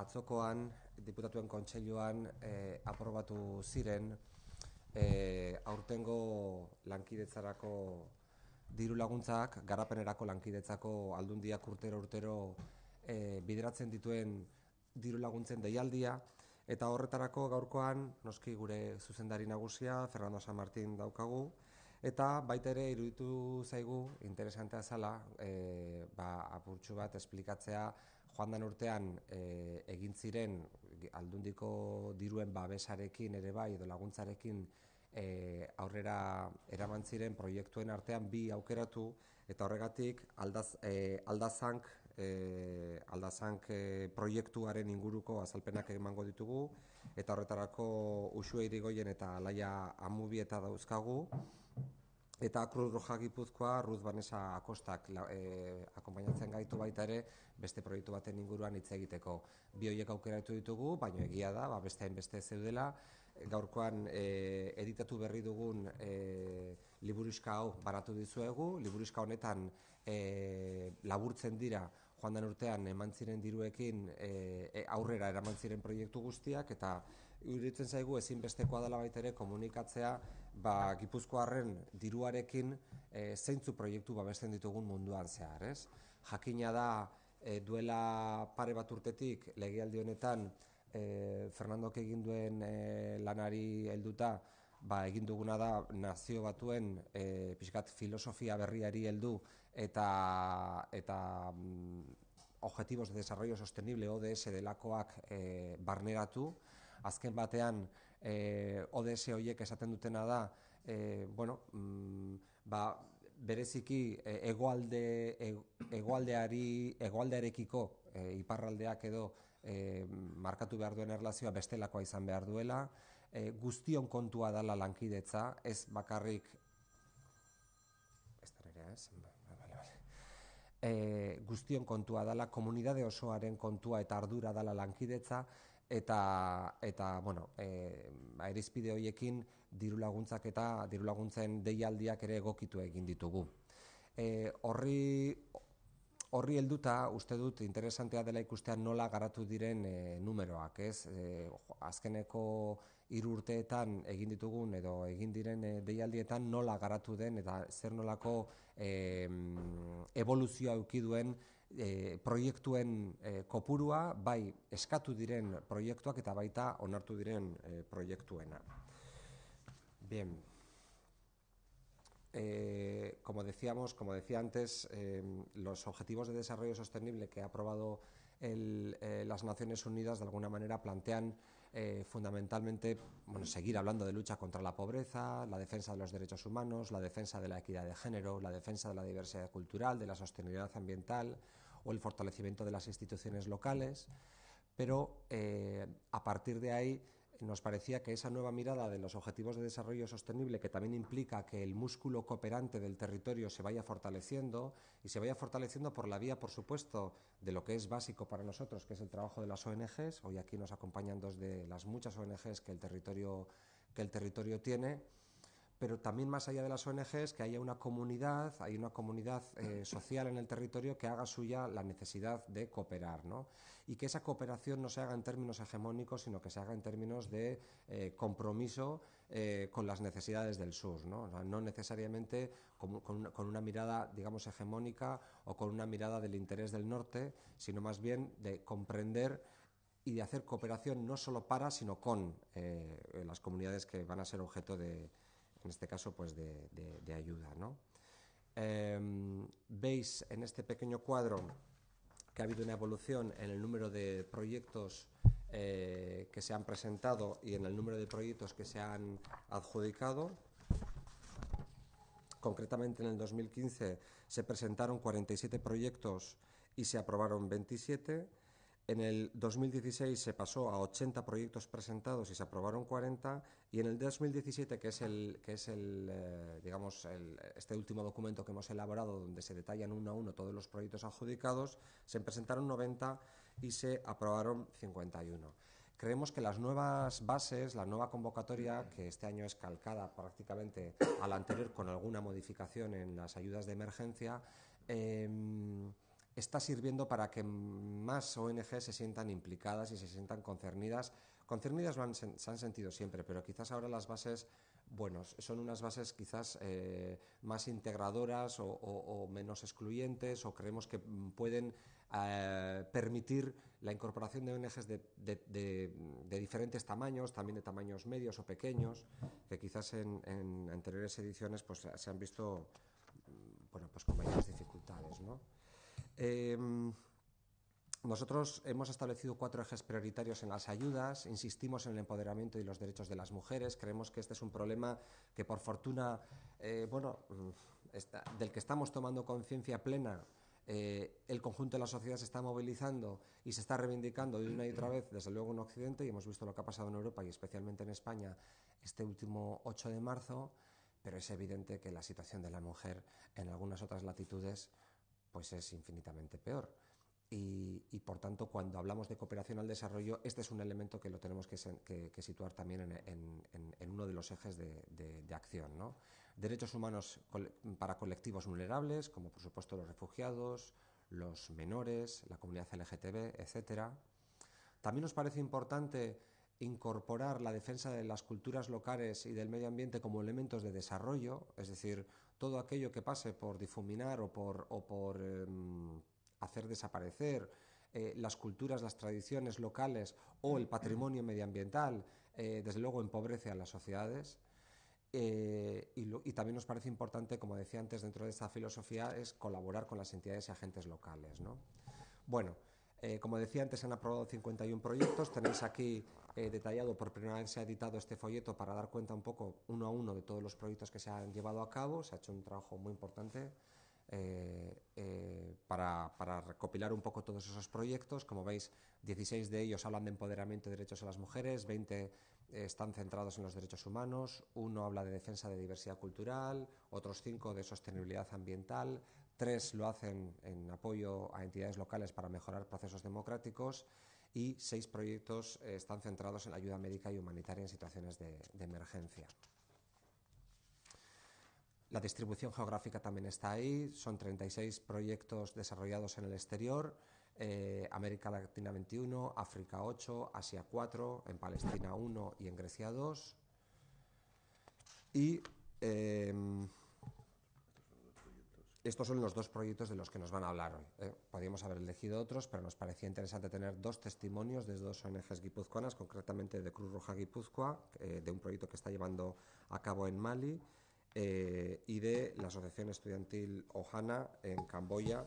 atzokoan diputatuen Kontseiluan e, aprobatu ziren e, aurtengo lankidetzarako diru laguntzak garapenerako lankidetzako aldundia urtero urtero e, bideratzen dituen diru laguntzen deialdia eta horretarako gaurkoan noski gure zuzendari nagusia Fernando San Martín daukagu eta baita ere iruditu zaigu interesantea zala e, ba, apurtxu bat esplikatzea joan urtean e, egin ziren aldundiko diruen babesarekin ere bai edo laguntzarekin eh, aurrera eraman ziren proiektuen artean bi aukeratu eta horregatik aldaz, e, aldazank e, aldazank e, proiektuaren inguruko azalpenak emango ditugu eta horretarako usuei digoien eta laia amubi eta dauzkagu eta Cruz Roja Gipuzkoa Ruth Vanessa Akostak eh, akompainatzen gaitu baita ere beste proiektu baten inguruan hitz egiteko. Bi hoiek aukeratu ditugu, baina egia da, ba bestein beste zeudela gaurkoan e, editatu berri dugun e, eh, liburuzka hau baratu dizuegu, liburuzka honetan e, laburtzen dira joan urtean eman ziren diruekin e, aurrera eraman ziren proiektu guztiak eta iruditzen zaigu ezinbestekoa dela baita ere komunikatzea ba, Gipuzkoarren diruarekin e, eh, zeintzu proiektu babesten ditugun munduan zehar, ez? Jakina da eh, duela pare bat urtetik legialdi honetan e, Fernandok egin duen lanari helduta ba egin da nazio batuen e, filosofia berriari heldu eta eta mm, Objetivos de Desarrollo Sostenible ODS delakoak e, barneratu. Azken batean, eh, ODS horiek esaten dutena da, eh, bueno, mm, ba, bereziki eh, hegoalde hegoaldeari hegoaldearekiko eh, iparraldeak edo eh, markatu behar duen erlazioa bestelakoa izan behar duela eh, guztion kontua dala lankidetza ez bakarrik ba, ba, eh, guztion kontua dala komunidade osoaren kontua eta ardura dala lankidetza eta eta bueno, eh hoiekin diru laguntzak eta diru laguntzen deialdiak ere egokitu egin ditugu. E, horri horri helduta uste dut interesantea dela ikustean nola garatu diren e, numeroak, ez? E, azkeneko hiru urteetan egin ditugun edo egin diren deialdietan nola garatu den eta zer nolako e, evoluzioa eduki duen Eh, Proyecto en e, eh, kopurua, bai eskatu diren proiektuak eta baita onartu diren e, proiektuena. Bien. como decíamos, como decía antes, los objetivos de desarrollo sostenible que ha aprobado las Naciones Unidas de alguna manera plantean eh, fundamentalmente bueno, seguir hablando de lucha contra la pobreza, la defensa de los derechos humanos, la defensa de la equidad de género, la defensa de la diversidad cultural, de la sostenibilidad ambiental o el fortalecimiento de las instituciones locales, pero eh, a partir de ahí nos parecía que esa nueva mirada de los objetivos de desarrollo sostenible, que también implica que el músculo cooperante del territorio se vaya fortaleciendo, y se vaya fortaleciendo por la vía, por supuesto, de lo que es básico para nosotros, que es el trabajo de las ONGs. Hoy aquí nos acompañan dos de las muchas ONGs que el territorio, que el territorio tiene pero también más allá de las ONGs, que haya una comunidad, hay una comunidad eh, social en el territorio que haga suya la necesidad de cooperar, ¿no? Y que esa cooperación no se haga en términos hegemónicos, sino que se haga en términos de eh, compromiso eh, con las necesidades del sur, ¿no? necesariamente con, una, con, una, mirada, digamos, hegemónica o con una mirada del interés del norte, sino más bien de comprender y de hacer cooperación no solo para, sino con las comunidades que van a ser objeto de, en este caso pues de, ayuda. Em, veis en este pequeño cuadro que ha habido una evolución en el número de proyectos eh, que se han presentado y en el número de proyectos que se han adjudicado. Concretamente en el 2015 se presentaron 47 proyectos y se aprobaron 27 en el 2016 se pasó a 80 proyectos presentados y se aprobaron 40 y en el 2017, que es el que es el eh, digamos este último documento que hemos elaborado donde se detallan uno a uno todos los proyectos adjudicados, se presentaron 90 y se aprobaron 51. Creemos que las nuevas bases, la nueva convocatoria, que este año es calcada prácticamente a la anterior con alguna modificación en las ayudas de emergencia, em, está sirviendo para que más ONG se sientan implicadas y se sientan concernidas. Concernidas se han sentido siempre, pero quizás ahora las bases, bueno, son unas bases quizás eh, más integradoras o, menos excluyentes o creemos que pueden eh, permitir la incorporación de ONGs de, diferentes tamaños, también de tamaños medios o pequeños, que quizás en, en anteriores ediciones pues, se han visto mm, bueno, pues con mayores dificultades, ¿no? Em, nosotros hemos establecido cuatro ejes prioritarios en las ayudas, insistimos en el empoderamiento y los derechos de las mujeres, creemos que este es un problema que por fortuna, eh, bueno, mm, del que estamos tomando conciencia plena. Eh, el conjunto de la sociedad se está movilizando y se está reivindicando de una y otra vez, desde luego en Occidente, y hemos visto lo que ha pasado en Europa y especialmente en España este último 8 de marzo, pero es evidente que la situación de la mujer en algunas otras latitudes pues es infinitamente peor. Y, por tanto, cuando hablamos de cooperación al desarrollo, este es un elemento que lo tenemos que, situar también en, uno de los ejes de, acción. Derechos humanos para colectivos vulnerables, como por supuesto los refugiados, los menores, la comunidad LGTB, etcétera. También nos parece importante incorporar la defensa de las culturas locales y del medio ambiente como elementos de desarrollo, es decir, todo aquello que pase por difuminar o por, em, hacer desaparecer eh, las culturas, las tradiciones locales o el patrimonio medioambiental, eh, desde luego empobrece a las sociedades. Eh, y, también nos parece importante, como decía antes, dentro de esta filosofía es colaborar con las entidades y agentes locales. Bueno, eh, como decía antes, han aprobado 51 proyectos. Tenéis aquí eh, detallado, por primera vez se ha editado este folleto para dar cuenta un poco uno a uno de todos los proyectos que se han llevado a cabo. Se ha hecho un trabajo muy importante eh, para, para, recopilar un poco todos esos proyectos. Como veis, 16 de ellos hablan de empoderamiento y derechos a las mujeres, 20 están centrados en los derechos humanos, uno habla de defensa de diversidad cultural, otros 5 de sostenibilidad ambiental, tres lo hacen en apoyo a entidades locales para mejorar procesos democráticos y seis proyectos eh, están centrados en la ayuda médica y humanitaria en situaciones de, emergencia. La distribución geográfica también está ahí, son 36 proyectos desarrollados en el exterior, eh, América Latina 21, África 8, Asia 4, en Palestina 1 y en Grecia 2. Y em, estos son los dos proyectos de los que nos van a hablar hoy. ¿eh? Podríamos haber elegido otros, pero nos parecía interesante tener dos testimonios de dos ONGs guipuzcoanas, concretamente de Cruz Roja Guipúzcoa, eh, de un proyecto que está llevando a cabo en Mali, eh, y de la Asociación Estudiantil Ohana en Camboya,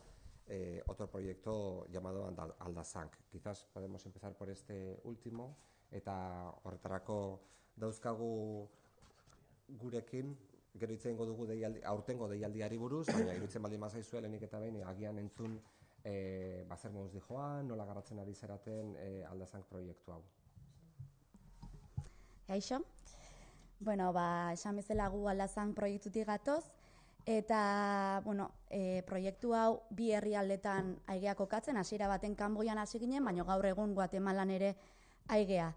otro proyecto llamado Aldasank. Quizás podemos empezar por este último, eta horretarako dauzkagu gurekin gero dugu deialdi, aurtengo deialdiari buruz, baina irutzen baldin bazaizue lenik eta behin agian entzun e, bazer moduz joan, nola garatzen ari zeraten e, aldazank proiektu hau. Eixo, bueno, ba, esan bezala gu aldazank proiektutik gatoz, eta bueno, e, proiektu hau bi herri herrialdetan aigeak kokatzen, hasiera baten kanboian hasi ginen, baina gaur egun Guatemalan ere aigea.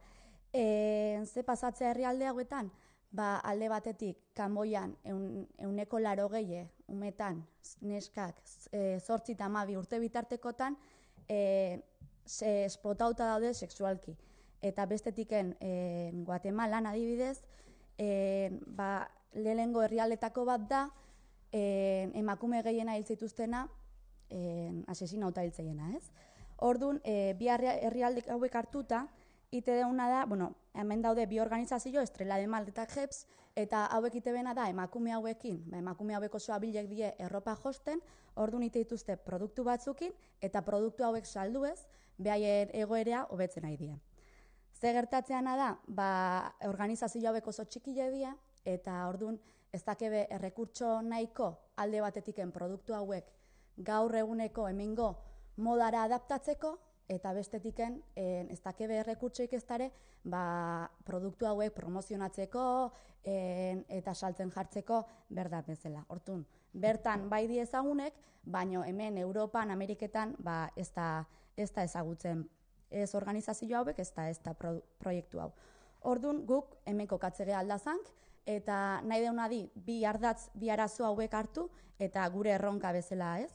E, ze pasatzea herrialde hauetan? ba, alde batetik kanboian eun, euneko laro gehie, umetan, neskak, e, zortzi tamabi urte bitartekotan, e, se esplotauta daude seksualki. Eta bestetiken e, Guatemalan adibidez, e, ba, lehenengo herrialetako bat da, e, emakume gehiena hil zituztena, e, asesina uta hil ez? Orduan, e, bi herrialdik hauek hartuta, ite deuna da, bueno, hemen daude bi organizazio, Estrela de Malta eta Jeps, eta hauek itebena da emakume hauekin, ba, emakume hauek oso bilek die erropa josten, ordu nite dituzte produktu batzukin, eta produktu hauek salduez, behaien egoerea hobetzen nahi die. Ze gertatzean da, ba, organizazio hauek oso txikile eta ordun ez dakebe errekurtso nahiko alde batetiken produktu hauek gaur eguneko emingo modara adaptatzeko, eta bestetiken eh, ez dake berrekurtso ba, produktu hauek promozionatzeko en, eh, eta saltzen jartzeko berdat bezala. Hortun, bertan bai di ezagunek, baino hemen Europan, Ameriketan ba, ez, da, ezagutzen ez organizazio hauek, ez da, ez da proiektu hau. Ordun guk hemen kokatzegea aldazank, eta nahi deuna di, bi ardatz, bi arazo hauek hartu, eta gure erronka bezala ez.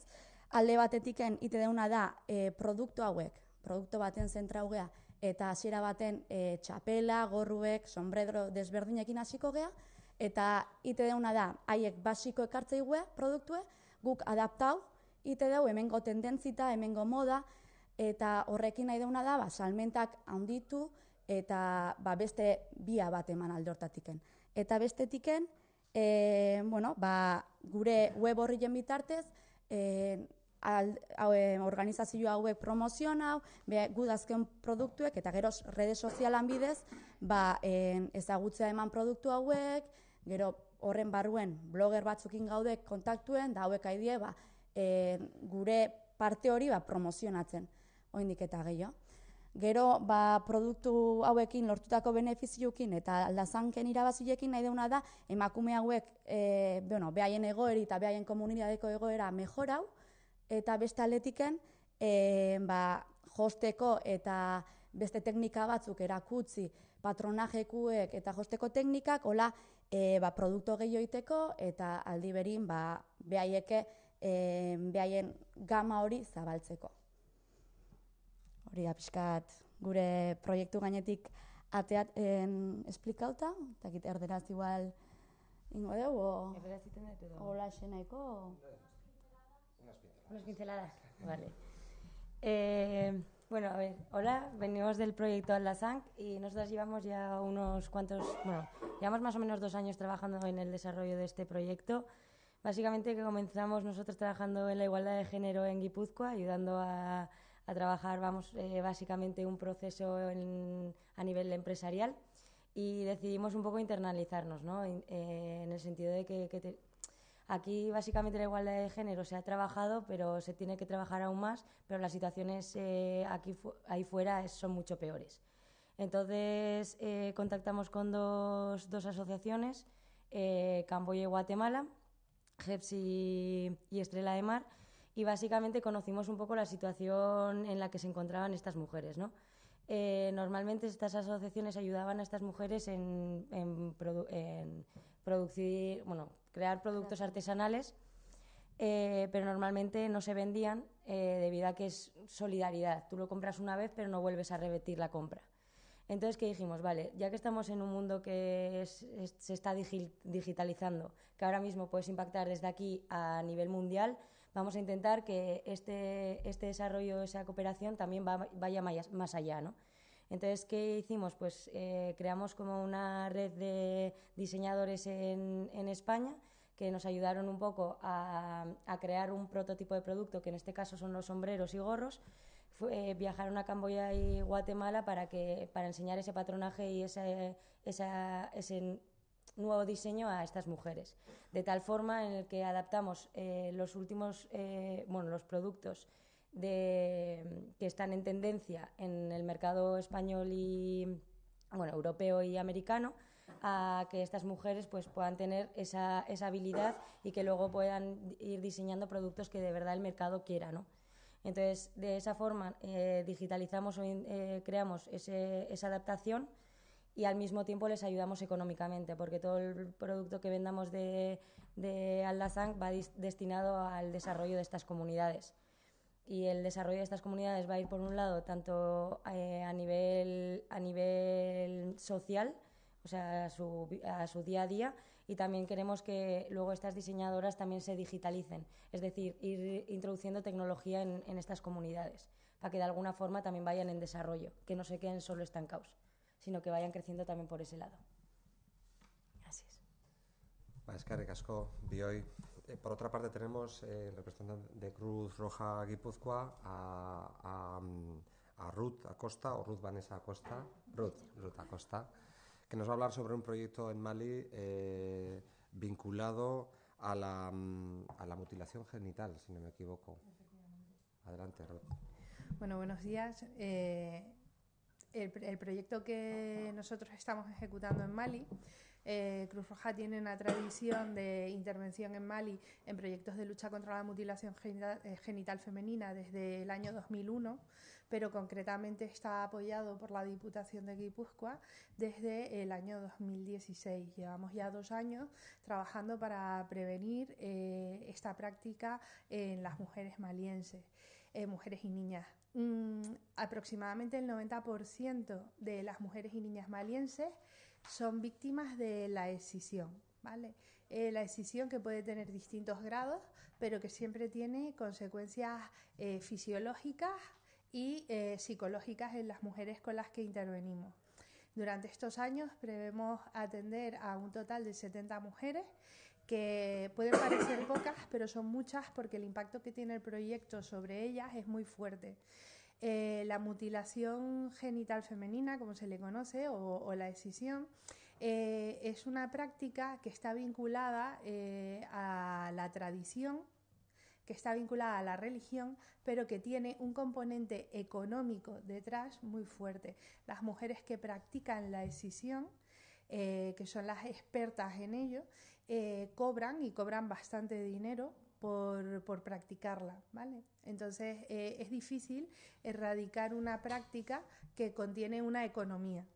Alde batetiken, ite deuna da, e, produktu hauek, produkto baten zentraugea ugea, eta hasiera baten e, txapela, gorruek, sombredro desberdinekin hasiko gea, eta ite dauna da, haiek basiko ekartzei gue, produktue, guk adaptau, ite dau, hemengo tendentzita, hemengo moda, eta horrekin nahi deuna da, ba, salmentak handitu, eta ba, beste bia bat eman aldortatiken. Eta bestetiken, e, bueno, ba, gure web horri bitartez, e, al, organizazio hauek promozion hau, be, gudazken produktuek, eta gero redes sozialan bidez, ba, ezagutzea eman produktu hauek, gero horren barruen blogger batzukin gaude kontaktuen, da hauek haidie, ba, gure parte hori ba, promozionatzen, oindik eta gehiago. Gero, ba, produktu hauekin lortutako benefiziukin eta aldazanken irabaziekin nahi deuna da, emakume hauek, e, bueno, behaien egoeri eta behaien komunidadeko egoera mejorau, eta beste aldetiken e, ba, josteko eta beste teknika batzuk erakutzi patronajekuek eta josteko teknikak hola e, ba, produkto gehioiteko eta aldi berin ba, behaieke e, behaien gama hori zabaltzeko. Hori da pixkat gure proiektu gainetik ateat esplikauta, eta erderaz igual ingo dugu, o... erderaz Unas pinceladas. vale. Eh, bueno, a ver, hola, venimos del proyecto Atlasank y nosotras llevamos ya unos cuantos, bueno, llevamos más o menos dos años trabajando en el desarrollo de este proyecto. Básicamente que comenzamos nosotros trabajando en la igualdad de género en Guipúzcoa, ayudando a, a trabajar, vamos, eh, básicamente un proceso a nivel empresarial y decidimos un poco internalizarnos, ¿no? Eh, en el sentido de que, Aquí básicamente la igualdad de género se ha trabajado, pero se tiene que trabajar aún más, pero las situaciones eh, aquí ahí fuera son mucho peores. Entonces eh, contactamos con dos, asociaciones, eh, Camboya y Guatemala, Jepsi y, Estrela Estrella de Mar, y básicamente conocimos un poco la situación en la que se encontraban estas mujeres, ¿no? normalmente estas asociaciones ayudaban a estas mujeres en, en producir, crear productos artesanales, eh, pero normalmente no se vendían eh, debido a que es solidaridad. Tú lo compras una vez, pero no vuelves a repetir la compra. Entonces, ¿qué dijimos? Vale, ya que estamos en un mundo que se está digitalizando, que ahora mismo puedes impactar desde aquí a nivel mundial, vamos a intentar que este, este desarrollo, esa cooperación también vaya más allá, ¿no? Entonces, ¿qué hicimos? Pues eh, creamos como una red de diseñadores en, España que nos ayudaron un poco a, crear un prototipo de producto, que en este caso son los sombreros y gorros. Eh, viajaron a Camboya y Guatemala para, enseñar ese patronaje y ese, nuevo diseño a estas mujeres. De tal forma en el que adaptamos eh, los últimos, bueno, los productos que están en tendencia en el mercado español y europeo y americano, a que estas mujeres pues, puedan tener esa, habilidad y que luego puedan ir diseñando productos que de verdad el mercado quiera, Entonces, de esa forma eh, digitalizamos o eh, creamos esa adaptación y al mismo tiempo les ayudamos económicamente, porque todo el producto que vendamos de, de Aldazán va destinado al desarrollo de estas comunidades y el desarrollo de estas comunidades va a ir por un lado tanto eh, a nivel a nivel social o sea, a su, día a día y también queremos que luego estas diseñadoras también se digitalicen, es decir, ir introduciendo tecnología en, estas comunidades para que de alguna forma también vayan en desarrollo, que no se queden solo estancados, sino que vayan creciendo también por ese lado. Así es. Eh, por otra parte, tenemos eh, el representante de Cruz Roja Guipúzcoa mm, a, Ruth Acosta, o Ruth Vanessa Acosta, Ruth, Ruth Acosta, que nos va a hablar sobre un proyecto en Mali eh, vinculado mm, a la, mutilación genital, si no me equivoco. Adelante, Ruth. Bueno, buenos días el, proyecto que nosotros estamos ejecutando en Mali, eh, Cruz Roja tiene una tradición de intervención en Mali en proyectos de lucha contra la mutilación eh, genital, femenina desde el año 2001, pero concretamente está apoyado por la Diputación de Guipúzcoa desde el año 2016. Llevamos ya dos años trabajando para prevenir eh, esta práctica en las mujeres malienses, mujeres y niñas. Mm, aproximadamente el 90% de las mujeres y niñas malienses son víctimas de la escisión. ¿vale? Eh, la escisión que puede tener distintos grados, pero que siempre tiene consecuencias eh, fisiológicas y eh, psicológicas en las mujeres con las que intervenimos. Durante estos años prevemos atender a un total de 70 mujeres que pueden parecer pocas, pero son muchas porque el impacto que tiene el proyecto sobre ellas es muy fuerte. Eh, la mutilación genital femenina, como se le conoce, o, la escisión, eh, es una práctica que está vinculada eh, a la tradición, que está vinculada a la religión, pero que tiene un componente económico detrás muy fuerte. Las mujeres que practican la escisión, que son las expertas en ello, eh, cobran y cobran bastante dinero por, practicarla, ¿vale? Entonces eh, es difícil erradicar una práctica que contiene una economía,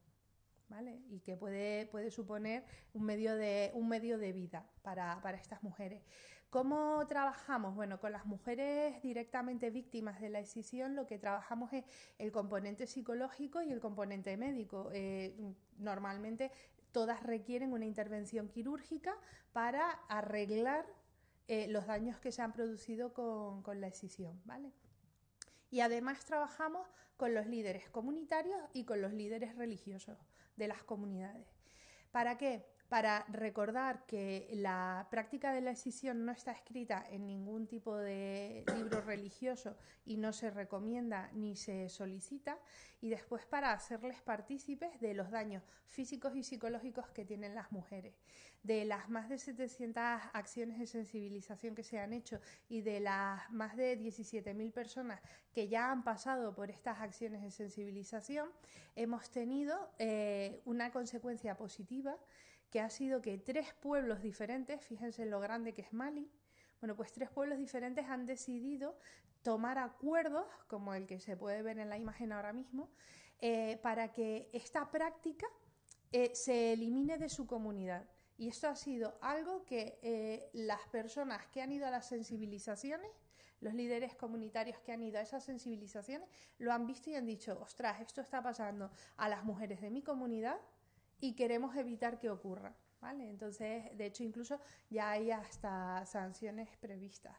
¿vale? Y que puede, puede suponer un medio de, un medio de vida para, estas mujeres. ¿Cómo trabajamos? Bueno, con las mujeres directamente víctimas de la escisión lo que trabajamos es el componente psicológico y el componente médico. Eh, normalmente Todas requieren una intervención quirúrgica para arreglar eh, los daños que se han producido con, con la escisión, ¿vale? Y además trabajamos con los líderes comunitarios y con los líderes religiosos de las comunidades. ¿Para qué? para recordar que la práctica de la escisión no está escrita en ningún tipo de libro religioso y no se recomienda ni se solicita, y después para hacerles partícipes de los daños físicos y psicológicos que tienen las mujeres, de las más de 700 acciones de sensibilización que se han hecho y de las más de 17.000 personas que ya han pasado por estas acciones de sensibilización, hemos tenido eh, una consecuencia positiva que ha sido que tres pueblos diferentes, fíjense lo grande que es Mali, bueno, pues tres pueblos diferentes han decidido tomar acuerdos, como el que se puede ver en la imagen ahora mismo, eh, para que esta práctica eh, se elimine de su comunidad. Y esto ha sido algo que eh, las personas que han ido a las sensibilizaciones, los líderes comunitarios que han ido a esas sensibilizaciones, lo han visto y han dicho, ostras, esto está pasando a las mujeres de mi comunidad, y queremos evitar que ocurra. ¿Vale? Entonces, de hecho, incluso ya hay hasta sanciones previstas.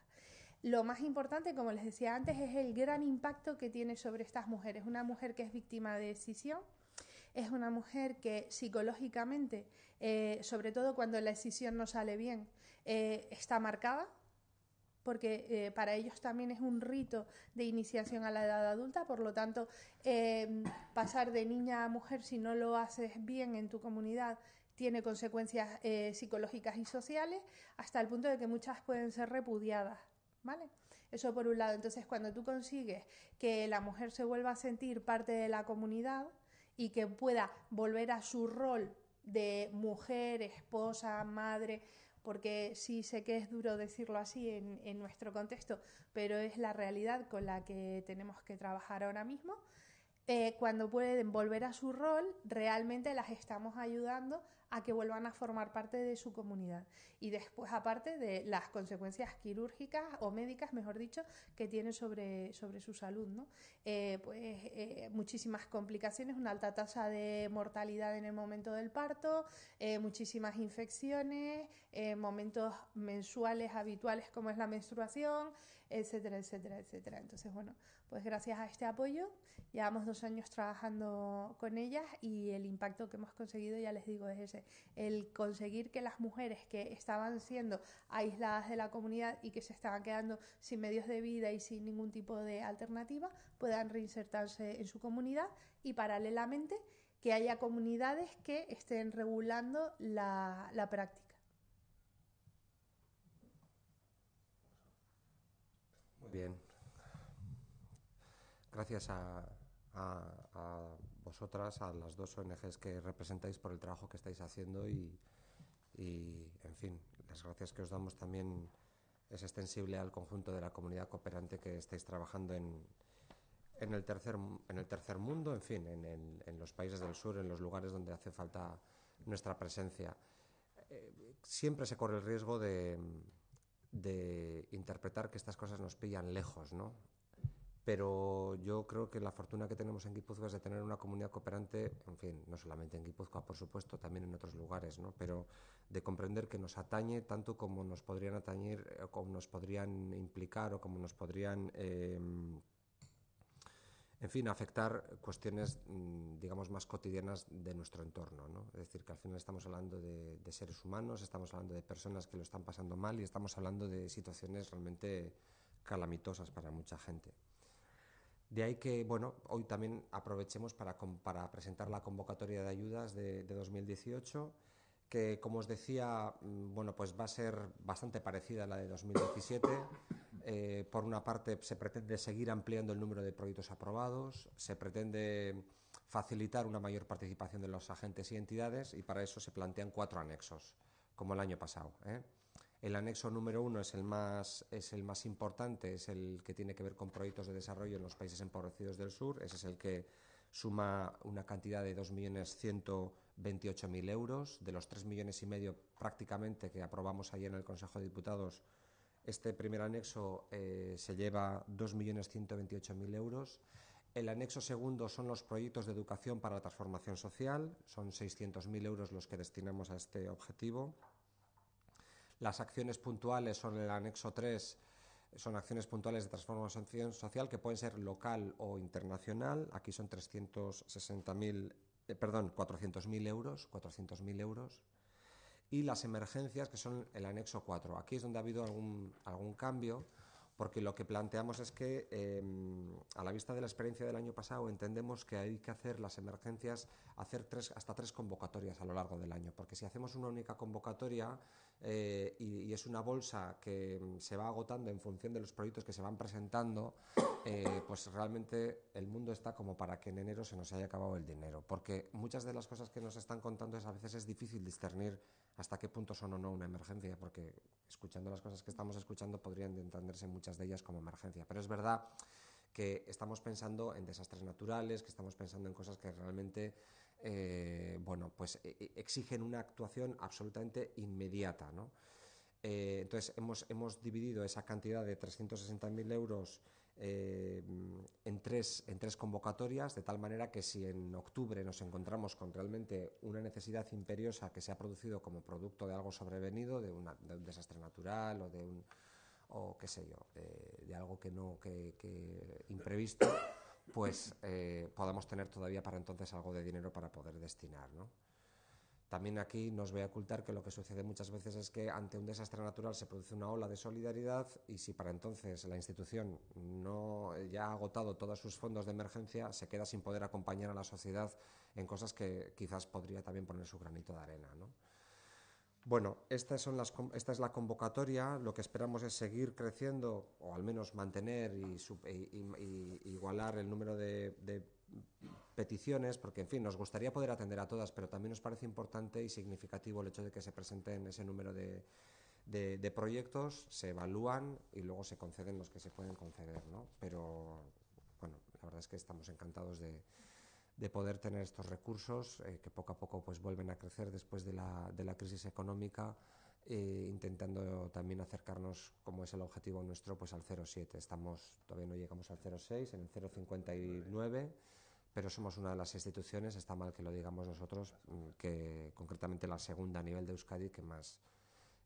Lo más importante, como les decía antes, es el gran impacto que tiene sobre estas mujeres. Una mujer que es víctima de decisión es una mujer que psicológicamente, eh, sobre todo cuando la decisión no sale bien, eh, está marcada, porque eh, para ellos también es un rito de iniciación a la edad adulta, por lo tanto, eh, pasar de niña a mujer si no lo haces bien en tu comunidad tiene consecuencias eh, psicológicas y sociales, hasta el punto de que muchas pueden ser repudiadas. ¿Vale? Eso por un lado. Entonces, cuando tú consigues que la mujer se vuelva a sentir parte de la comunidad y que pueda volver a su rol de mujer, esposa, madre, porque sí sé que es duro decirlo así en, nuestro contexto, pero es la realidad con la que tenemos que trabajar ahora mismo. Eh, cuando pueden volver a su rol, realmente las estamos ayudando a que vuelvan a formar parte de su comunidad. Y después, aparte de las consecuencias quirúrgicas o médicas, mejor dicho, que tiene sobre, sobre su salud, ¿no? Eh, pues eh, muchísimas complicaciones, una alta tasa de mortalidad en el momento del parto, eh, muchísimas infecciones, momentos mensuales habituales como es la menstruación, etcétera, etcétera, etcétera. Entonces, bueno, pues gracias a este apoyo, llevamos dos años trabajando con ellas y el impacto que hemos conseguido, ya les digo, es ese el conseguir que las mujeres que estaban siendo aisladas de la comunidad y que se estaban quedando sin medios de vida y sin ningún tipo de alternativa puedan reinsertarse en su comunidad y paralelamente que haya comunidades que estén regulando la, práctica. Muy bien. Gracias a vosotras, a las dos ONGs que representáis por el trabajo que estáis haciendo y, en fin, las gracias que os damos también es extensible al conjunto de la comunidad cooperante que estáis trabajando en, en, el, tercer, mundo, en fin, en, los países del sur, en los lugares donde hace falta nuestra presencia. Eh, siempre se corre el riesgo de, de interpretar que estas cosas nos pillan lejos, ¿no? pero yo creo que la fortuna que tenemos en Guipúzcoa es de tener una comunidad cooperante, en fin, no solamente en Guipúzcoa, por supuesto, también en otros lugares, pero de comprender que nos atañe tanto como nos podrían atañir, eh, como nos podrían implicar o como nos podrían... Em, en fin, afectar cuestiones, mm, digamos, más cotidianas de nuestro entorno. Es decir, que al final estamos hablando de, seres humanos, estamos hablando de personas que lo están pasando mal y estamos hablando de situaciones realmente calamitosas para mucha gente. De ahí que, bueno, hoy también aprovechemos para, presentar la convocatoria de ayudas de, 2018 que como os decía, mm, bueno, pues va a ser bastante parecida a la de 2017. Eh, por una parte, se pretende seguir ampliando el número de proyectos aprobados, se pretende facilitar una mayor participación de los agentes y entidades y para eso se plantean cuatro anexos, como el año pasado. ¿eh? El anexo número uno es el más, es el más importante, es el que tiene que ver con proyectos de desarrollo en los países empobrecidos del sur. Ese es el que suma una cantidad de 2.128.000 euros. De los tres millones y medio prácticamente que aprobamos ayer en el Consejo de Diputados, este primer anexo eh, se lleva 2.128.000 euros. El anexo segundo son los proyectos de educación para la transformación social. Son 600.000 euros los que destinamos a este objetivo. Las acciones puntuales son el anexo 3 eh, son acciones puntuales de transformación social que pueden ser local o internacional. Aquí son 360.000, eh, perdón, 400.000 euros, 400.000 euros. Y las emergencias, que son el anexo 4. Aquí es donde ha habido algún, algún cambio porque lo que planteamos es que em, a la vista de la experiencia del año pasado entendemos que hay que hacer las emergencias, hacer tres, hasta tres convocatorias a lo largo del año, porque si hacemos una única convocatoria eh, y, es una bolsa que em, se va agotando en función de los proyectos que se van presentando, eh, pues realmente el mundo está como para que en enero se nos haya acabado el dinero, porque muchas de las cosas que nos están contando es a veces es difícil discernir hasta qué punto son o no una emergencia, porque escuchando las cosas que estamos escuchando podrían entenderse muchas de ellas como emergencia. Pero es verdad que estamos pensando en desastres naturales, que estamos pensando en cosas que realmente, eh, bueno, pues e, e, exigen una actuación absolutamente inmediata, ¿no? Eh, entonces hemos, hemos, dividido esa cantidad de 360.000 euros eh, en, tres, en tres convocatorias, de tal manera que si en octubre nos encontramos con realmente una necesidad imperiosa que se ha producido como producto de algo sobrevenido, de un desastre natural o de un, o qué sé yo, de algo que no, que, que imprevisto, pues eh, podamos tener todavía para entonces algo de dinero para poder destinar, ¿no? También aquí nos voy a ocultar que lo que sucede muchas veces es que ante un desastre natural se produce una ola de solidaridad y si para entonces la institución no eh, ya ha agotado todos sus fondos de emergencia, se queda sin poder acompañar a la sociedad en cosas que quizás podría también poner su granito de arena. ¿no? Bueno, son las, esta es la convocatoria. Lo que esperamos es seguir creciendo o al menos mantener y, igualar el número de, peticiones, porque en fin, nos gustaría poder atender a todas, pero también nos parece importante y significativo el hecho de que se presenten ese número de, de proyectos, se evalúan y luego se conceden los que se pueden conceder, ¿no? Pero bueno, la verdad es que estamos encantados de, de poder tener estos recursos eh, que poco a poco pues vuelven a crecer después de la, de la crisis económica eh, intentando también acercarnos como es el objetivo nuestro pues al 0,7 estamos todavía no llegamos al 0,6 en el 0,59 pero somos una de las instituciones está mal que lo digamos nosotros mm, que concretamente la segunda a nivel de Euskadi que más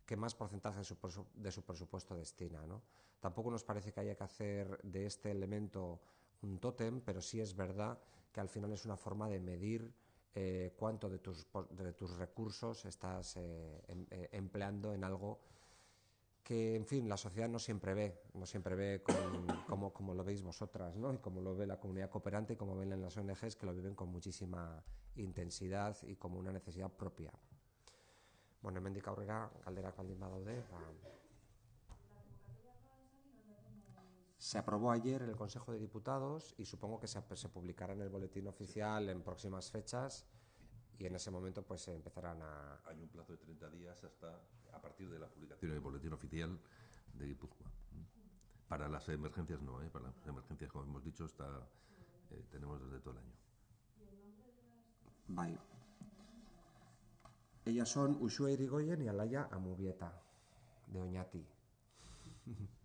que más porcentaje de su, de su presupuesto destina. ¿no? Tampoco nos parece que haya que hacer de este elemento un tótem, pero sí es verdad que al final es una forma de medir eh, cuánto de tus, de tus, recursos estás eh, em, eh, empleando en algo que, en fin, la sociedad no siempre ve, no siempre ve como, como, lo veis vosotras, ¿no? Y como lo ve la comunidad cooperante y como ven en las ONGs que lo viven con muchísima intensidad y como una necesidad propia. Bueno, hemendik aurrera Caldera baldin badaude, Se aprobó ayer en el Consejo de Diputados y supongo que se, publicará en el boletín oficial en próximas fechas y en ese momento pues se empezarán a... Hay un plazo de 30 días hasta a partir de la publicación en el boletín oficial de Guipúzcoa. Para las emergencias no, ¿eh? para las emergencias, como hemos dicho, está, eh, tenemos desde todo el año. Bye. Ellas son Ushua Irigoyen y Alaya Amubieta, de Oñati.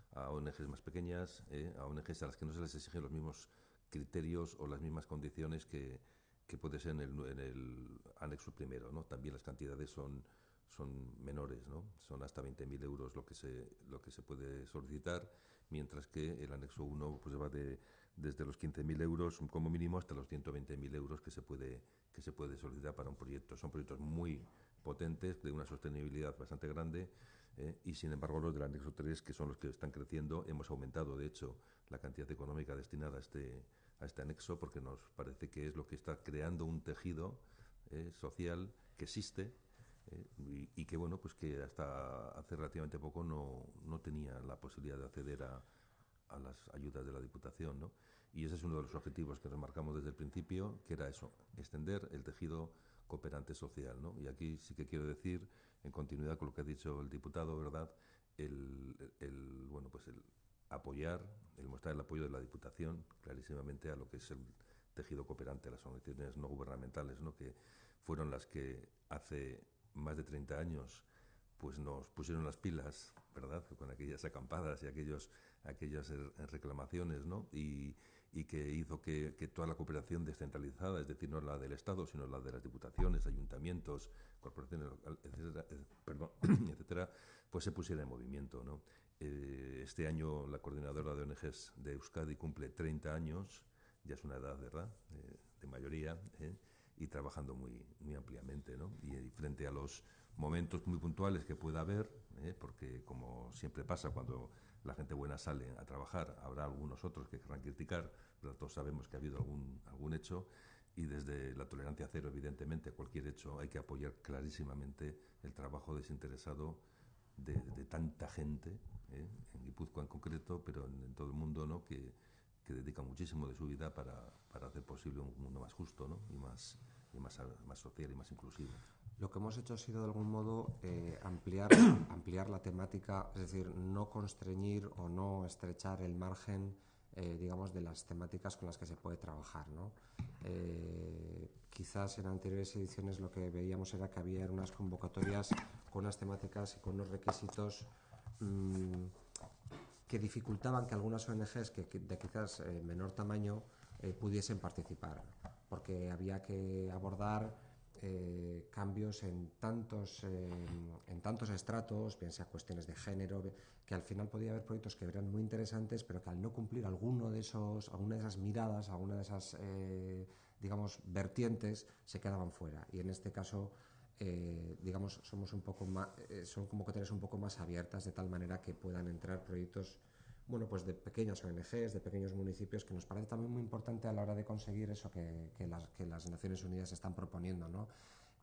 a ONGs más pequeñas, ¿eh? a ONGs a las que no se les exigen los mismos criterios o las mismas condiciones que, puede ser en el, anexo primero. También las cantidades son, son menores, ¿no? son hasta 20.000 euros lo que, se, lo que se puede solicitar, mientras que el anexo 1 pues, va de, desde los 15.000 euros como mínimo hasta los 120.000 euros que se, puede, que se puede solicitar para un proyecto. Son proyectos muy potentes, de una sostenibilidad bastante grande eh, y sin embargo los del anexo 3, que son los que están creciendo, hemos aumentado de hecho la cantidad económica destinada a este, este anexo porque nos parece que es lo que está creando un tejido eh, social que existe eh, y, que bueno, pues que hasta hace relativamente poco no, no tenía la posibilidad de acceder a, las ayudas de la Diputación. ¿no? Y ese es uno de los objetivos que nos marcamos desde el principio, que era eso, extender el tejido cooperante social. ¿no? Y aquí sí que quiero decir en continuidad con lo que ha dicho el diputado, ¿verdad? El, bueno, pues el apoyar, el mostrar el apoyo de la Diputación clarísimamente a lo que es el tejido cooperante, las organizaciones no gubernamentales, ¿no? que fueron las que hace más de 30 años pues nos pusieron las pilas, ¿verdad? Con aquellas acampadas y aquellos, aquellas eh, reclamaciones, ¿no? y que hizo que, toda la cooperación descentralizada, es decir, no la del Estado, sino la de las diputaciones, ayuntamientos, corporaciones, etcétera, eh, perdón, etcétera pues se pusiera en movimiento. ¿no? Eh, este año la coordinadora de ONGs de Euskadi cumple 30 años, ya es una edad, ¿verdad?, eh, de mayoría, y trabajando muy, muy ampliamente, ¿no? Y, y, frente a los momentos muy puntuales que pueda haber, porque como siempre pasa cuando la gente buena sale a trabajar, habrá algunos otros que querrán criticar, pero todos sabemos que ha habido algún, algún hecho y desde la tolerancia cero, evidentemente, cualquier hecho hay que apoyar clarísimamente el trabajo desinteresado de, tanta gente, ¿eh? en Guipúzcoa en concreto, pero en, todo el mundo, que, dedica muchísimo de su vida para, hacer posible un mundo más justo y, más, y más social y más inclusivo. Lo que hemos hecho ha sido de algún modo eh, ampliar, ampliar la temática, es decir, no constreñir o no estrechar el margen, eh, digamos, de las temáticas con las que se puede trabajar. ¿no? Eh, quizás en anteriores ediciones lo que veíamos era que había unas convocatorias con unas temáticas y con unos requisitos mm, que dificultaban que algunas ONGs que, de quizás menor tamaño pudiesen participar, porque había que abordar eh, cambios en tantos, eh, en tantos estratos, bien sea cuestiones de género, que al final podía haber proyectos que eran muy interesantes, pero que al no cumplir alguno de esos, alguna de esas miradas, alguna de esas, eh, digamos, vertientes, se quedaban fuera. Y en este caso, eh, digamos, somos un poco más, son como un poco más abiertas de tal manera que puedan entrar proyectos bueno, pues de pequeñas ONGs, de pequeños municipios, que nos parece también muy importante a la hora de conseguir eso que, que, las, que las, Naciones Unidas están proponiendo, ¿no?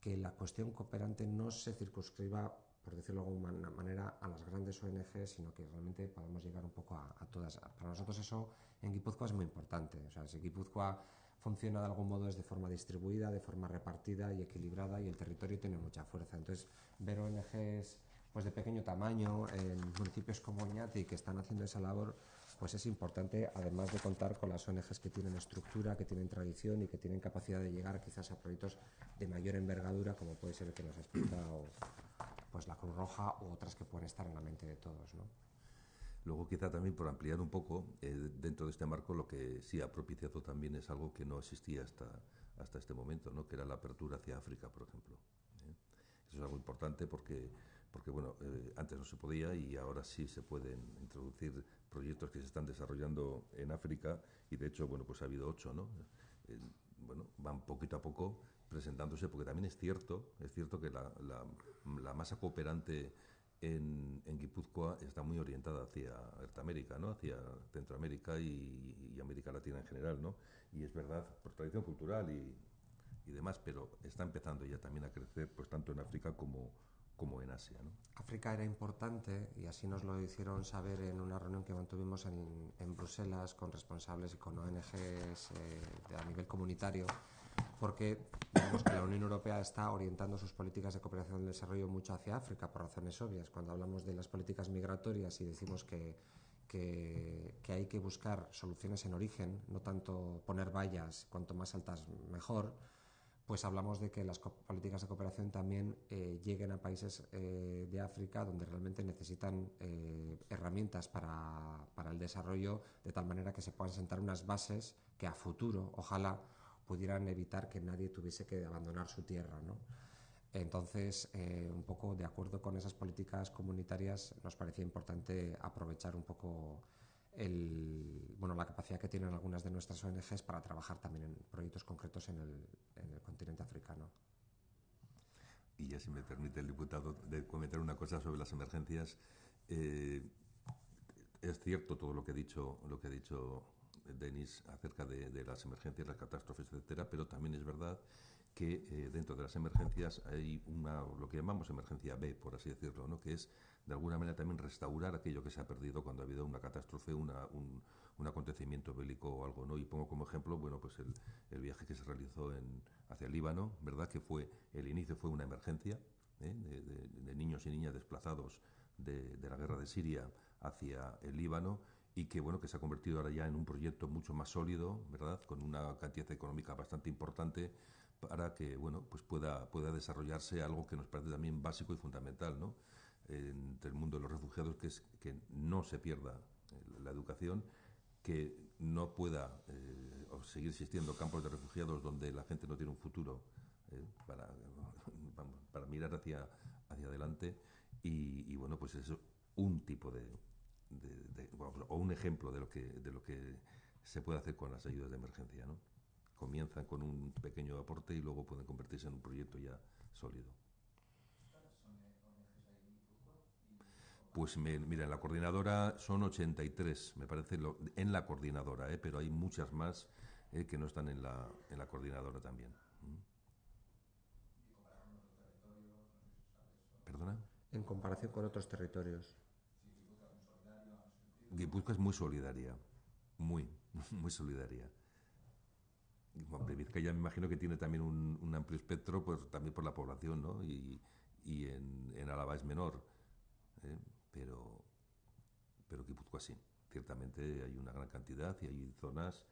que la cuestión cooperante no se circunscriba, por decirlo de alguna manera, a las grandes ONGs, sino que realmente podamos llegar un poco a, a, todas. Para nosotros eso en Guipúzcoa es muy importante. O sea, si Guipúzcoa funciona de algún modo es de forma distribuida, de forma repartida y equilibrada y el territorio tiene mucha fuerza. Entonces, ver ONGs pues de pequeño tamaño, en municipios como Oñate que están haciendo esa labor, pues es importante, además de contar con las ONGs que tienen estructura, que tienen tradición y que tienen capacidad de llegar quizás a proyectos de mayor envergadura, como puede ser el que nos ha pues, la Cruz Roja u otras que pueden estar en la mente de todos. ¿no? Luego, quizá también por ampliar un poco, eh, dentro de este marco, lo que sí ha propiciado también es algo que no existía hasta, hasta este momento, ¿no? que era la apertura hacia África, por ejemplo. ¿eh? Eso es algo importante porque porque bueno, eh, antes no se podía y ahora sí se pueden introducir proyectos que se están desarrollando en África y de hecho, bueno, pues ha habido ocho, ¿no? bueno, van poquito a poco presentándose porque también es cierto, es cierto que la, masa cooperante en, en, Guipúzcoa está muy orientada hacia Norteamérica, ¿no? hacia Centroamérica y, y, América Latina en general, ¿no? Y es verdad, por tradición cultural y, y demás, pero está empezando ya también a crecer, pues tanto en África como, como en Asia. África era importante y así nos lo hicieron saber en una reunión que mantuvimos en, Bruselas con responsables y con ONGs eh, a nivel comunitario, porque que la Unión Europea está orientando sus políticas de cooperación y desarrollo mucho hacia África por razones obvias. Cuando hablamos de las políticas migratorias y decimos que, hay que buscar soluciones en origen, no tanto poner vallas, cuanto más altas mejor, pues hablamos de que las políticas de cooperación también eh, lleguen a países eh, de África donde realmente necesitan eh, herramientas para, el desarrollo, de tal manera que se puedan sentar unas bases que a futuro, ojalá, pudieran evitar que nadie tuviese que abandonar su tierra, Entonces, un poco de acuerdo con esas políticas comunitarias, nos parecía importante aprovechar un poco bueno, la capacidad que tienen algunas de nuestras ONGs para trabajar también en proyectos concretos en el, continente africano. Y ya si me permite el diputado de comentar una cosa sobre las emergencias. Eh, es cierto todo lo que ha dicho, lo que ha dicho Denis acerca de, las emergencias, las catástrofes, etcétera, pero también es verdad que eh, dentro de las emergencias hay una lo que llamamos emergencia B, por así decirlo, ¿no? que es de alguna manera también restaurar aquello que se ha perdido cuando ha habido una catástrofe, un, acontecimiento bélico o algo, ¿no? Y pongo como ejemplo, bueno, pues el, viaje que se realizó en, hacia el Líbano, ¿verdad? Que fue, el inicio fue una emergencia, ¿eh? de, niños y niñas desplazados de, la guerra de Siria hacia el Líbano y que bueno que se ha convertido ahora ya en un proyecto mucho más sólido, ¿verdad? Con una cantidad económica bastante importante para que bueno pues pueda pueda desarrollarse algo que nos parece también básico y fundamental, ¿no? entre el mundo de los refugiados, que es que no se pierda eh, la educación, que no pueda eh, seguir existiendo campos de refugiados donde la gente no tiene un futuro eh, para, mirar hacia, adelante. Y, bueno, pues es un tipo de, o un ejemplo de lo, que, de lo que se puede hacer con las ayudas de emergencia. ¿no? Comienzan con un pequeño aporte y luego pueden convertirse en un proyecto ya sólido. Pues me, mira, en la coordinadora son 83, me parece, en la coordinadora, eh, pero hay muchas más eh, que no están en la, en la coordinadora también. ¿Perdona? En comparación con otros territorios. Guipúzcoa es muy solidaria, muy, muy solidaria. Hombre, ya me imagino que tiene también un, amplio espectro, pues también por la población, ¿no? Y, en, en es menor. ¿eh? pero, pero Guipúzcoa sí. Ciertamente hay una gran cantidad y hay zonas,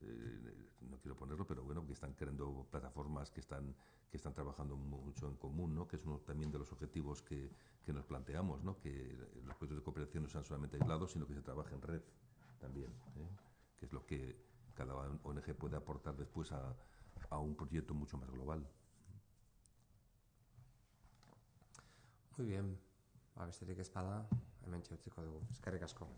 eh, no quiero ponerlo, pero bueno, que están creando plataformas que están, que están trabajando mucho en común, ¿no? que es uno también de los objetivos que, nos planteamos, ¿no? que los proyectos de cooperación no sean solamente aislados, sino que se trabaje en red también, ¿eh? que es lo que cada ONG puede aportar después a, a un proyecto mucho más global. Muy bien. Ba, besterik ez bada, hemen txautziko dugu. Eskerrik asko.